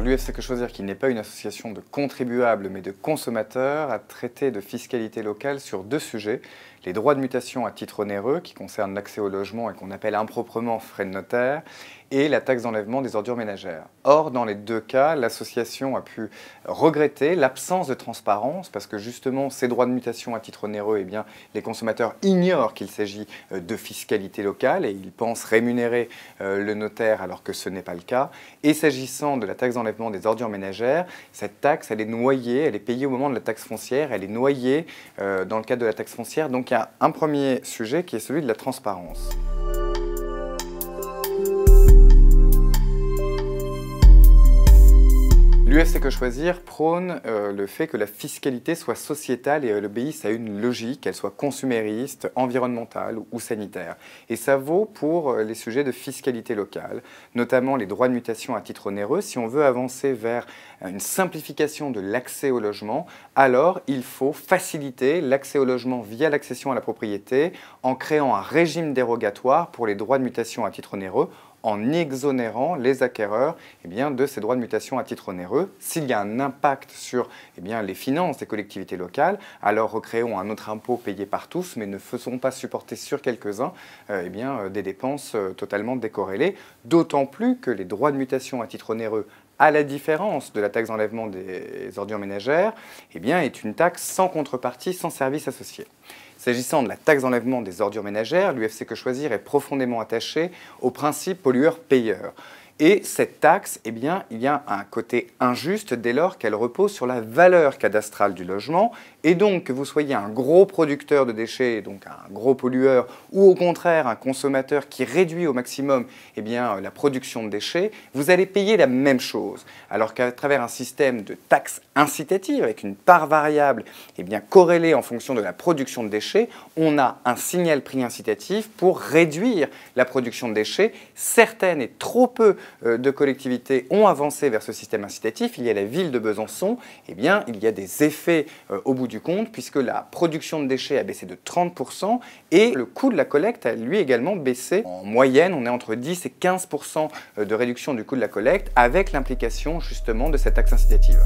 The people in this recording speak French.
L'UFC Que Choisir, qui n'est pas une association de contribuables mais de consommateurs, à traiter de fiscalité locale sur deux sujets. Les droits de mutation à titre onéreux, qui concernent l'accès au logement et qu'on appelle improprement frais de notaire, et la taxe d'enlèvement des ordures ménagères. Or, dans les deux cas, l'association a pu regretter l'absence de transparence, parce que justement, ces droits de mutation à titre onéreux, eh bien, les consommateurs ignorent qu'il s'agit euh, de fiscalité locale et ils pensent rémunérer euh, le notaire alors que ce n'est pas le cas. Et s'agissant de la taxe d'enlèvement des ordures ménagères. Cette taxe, elle est noyée, elle est payée au moment de la taxe foncière, elle est noyée euh, dans le cadre de la taxe foncière. Donc il y a un premier sujet qui est celui de la transparence. L'UFC Que Choisir prône euh, le fait que la fiscalité soit sociétale et elle euh, obéisse à une logique, qu'elle soit consumériste, environnementale ou sanitaire. Et ça vaut pour euh, les sujets de fiscalité locale, notamment les droits de mutation à titre onéreux. Si on veut avancer vers une simplification de l'accès au logement, alors il faut faciliter l'accès au logement via l'accession à la propriété en créant un régime dérogatoire pour les droits de mutation à titre onéreux en exonérant les acquéreurs eh bien, de ces droits de mutation à titre onéreux. S'il y a un impact sur eh bien, les finances des collectivités locales, alors recréons un autre impôt payé par tous, mais ne faisons pas supporter sur quelques-uns euh, eh euh, des dépenses euh, totalement décorrélées, d'autant plus que les droits de mutation à titre onéreux à la différence de la taxe d'enlèvement des ordures ménagères, eh bien, est une taxe sans contrepartie, sans service associé. S'agissant de la taxe d'enlèvement des ordures ménagères, l'UFC Que Choisir est profondément attaché au principe pollueur-payeur. Et cette taxe, eh bien, il y a un côté injuste dès lors qu'elle repose sur la valeur cadastrale du logement. Et donc, que vous soyez un gros producteur de déchets, donc un gros pollueur, ou au contraire un consommateur qui réduit au maximum eh bien, euh, la production de déchets, vous allez payer la même chose. Alors qu'à travers un système de taxes incitative, avec une part variable eh bien, corrélée en fonction de la production de déchets, on a un signal prix incitatif pour réduire la production de déchets. Certaines et trop peu euh, de collectivités ont avancé vers ce système incitatif, il y a la ville de Besançon, eh bien, il y a des effets euh, au bout du compte, puisque la production de déchets a baissé de 30% et le coût de la collecte a lui également baissé. En moyenne, on est entre 10 et 15% euh, de réduction du coût de la collecte, avec l'implication justement de cette taxe incitative.